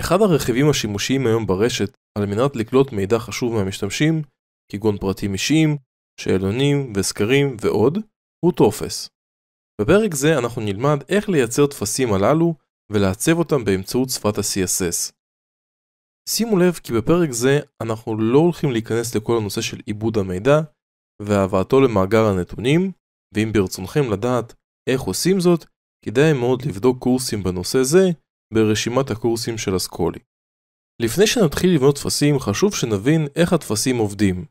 אחד הרכיבים השימושיים היום ברשת על מנת לקלוט מידע חשוב מהמשתמשים, כגון פרטים אישיים, שאלונים וסקרים ועוד, הוא טופס. בפרק זה אנחנו נלמד איך לייצר טפסים הללו ולעצב אותם באמצעות שפת ה-CSS. שימו לב כי בפרק זה אנחנו לא הולכים להיכנס לכל הנושא של עיבוד המידע והבאתו למאגר הנתונים, ואם ברצונכם לדעת איך עושים זאת, כדאי מאוד לבדוק קורסים בנושא זה ברשימת הקורסים של אסכולי. לפני שנתחיל לבנות טפסים חשוב שנבין איך הטפסים עובדים.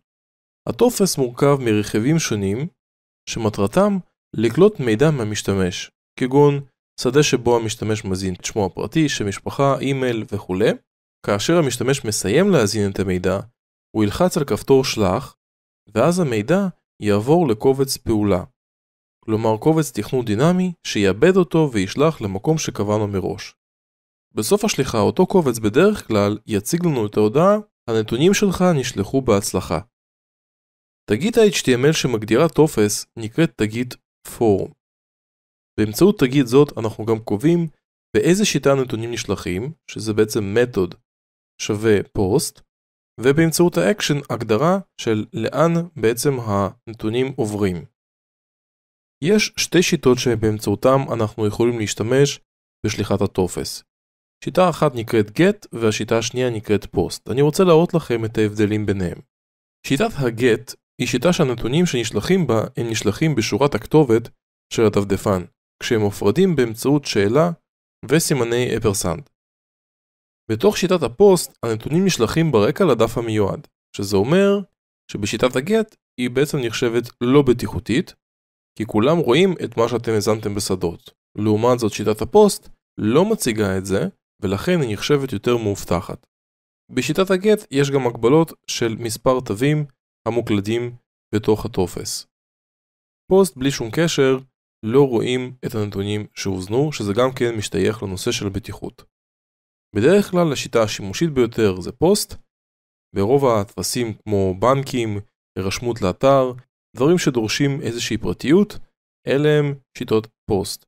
הטופס מורכב מרכיבים שונים שמטרתם לקלוט מידע מהמשתמש, כגון שדה שבו המשתמש מזין את שמו הפרטי, שם משפחה, אימייל וכו'. כאשר המשתמש מסיים להזין את המידע, הוא ילחץ על כפתור שלח, ואז המידע יעבור לקובץ פעולה. כלומר קובץ תכנון דינמי שיעבד אותו וישלח למקום שקבענו מראש. בסוף השליחה אותו קובץ בדרך כלל יציג לנו את ההודעה הנתונים שלך נשלחו בהצלחה. תגית ה-HTML שמגדירה טופס נקראת תגית Form. באמצעות תגית זאת אנחנו גם קובעים באיזה שיטה הנתונים נשלחים, שזה בעצם method שווה post, ובאמצעות האקשן הגדרה של לאן בעצם הנתונים עוברים. יש שתי שיטות שבאמצעותם אנחנו יכולים להשתמש בשליחת הטופס. שיטה אחת נקראת GET והשיטה השנייה נקראת POST. אני רוצה להראות לכם את ההבדלים ביניהם. שיטת ה-GET היא שיטה שהנתונים שנשלחים בה הם נשלחים בשורת הכתובת של הדפדפן, כשהם מופרדים באמצעות שאלה וסימני אפרסנד. בתוך שיטת הפוסט הנתונים נשלחים ברקע לדף המיועד, שזה אומר שבשיטת הגט היא בעצם נחשבת לא בטיחותית, כי כולם רואים את מה שאתם הזנתם בשדות. לעומת זאת שיטת הפוסט לא מציגה את זה, ולכן היא נחשבת יותר מאובטחת. בשיטת הגט יש גם הגבלות של מספר תווים המוקלדים בתוך הטופס. פוסט בלי שום קשר לא רואים את הנתונים שהוזנו, שזה גם כן משתייך לנושא של הבטיחות. בדרך כלל השיטה השימושית ביותר זה פוסט, ברוב הטפסים כמו בנקים, הירשמות לאתר, דברים שדורשים איזושהי פרטיות, אלה הם שיטות פוסט.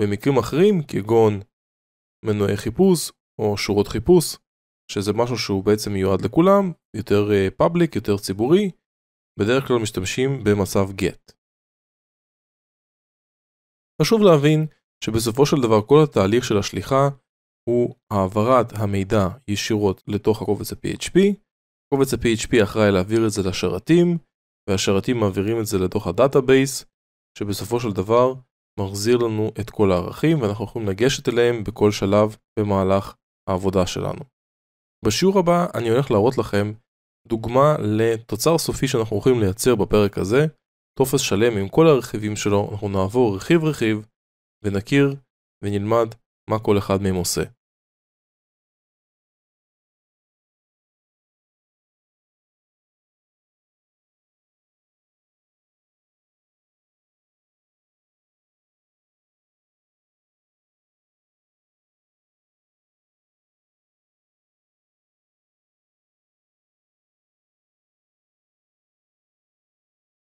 במקרים אחרים, כגון מנועי חיפוש או שורות חיפוש, שזה משהו שהוא בעצם מיועד לכולם, יותר פאבליק, אה, יותר ציבורי, בדרך כלל משתמשים במצב גט. חשוב להבין שבסופו של דבר כל התהליך של השליחה הוא העברת המידע ישירות לתוך הקובץ ה-PHP, קובץ ה-PHP אחראי להעביר את זה לשרתים, והשרתים מעבירים את זה לתוך הדאטאבייס, שבסופו של דבר מחזיר לנו את כל הערכים ואנחנו יכולים לגשת אליהם בכל שלב במהלך העבודה שלנו. בשיעור הבא אני הולך להראות לכם דוגמה לתוצר סופי שאנחנו הולכים לייצר בפרק הזה, טופס שלם עם כל הרכיבים שלו, אנחנו נעבור רכיב רכיב ונכיר ונלמד מה כל אחד מהם עושה.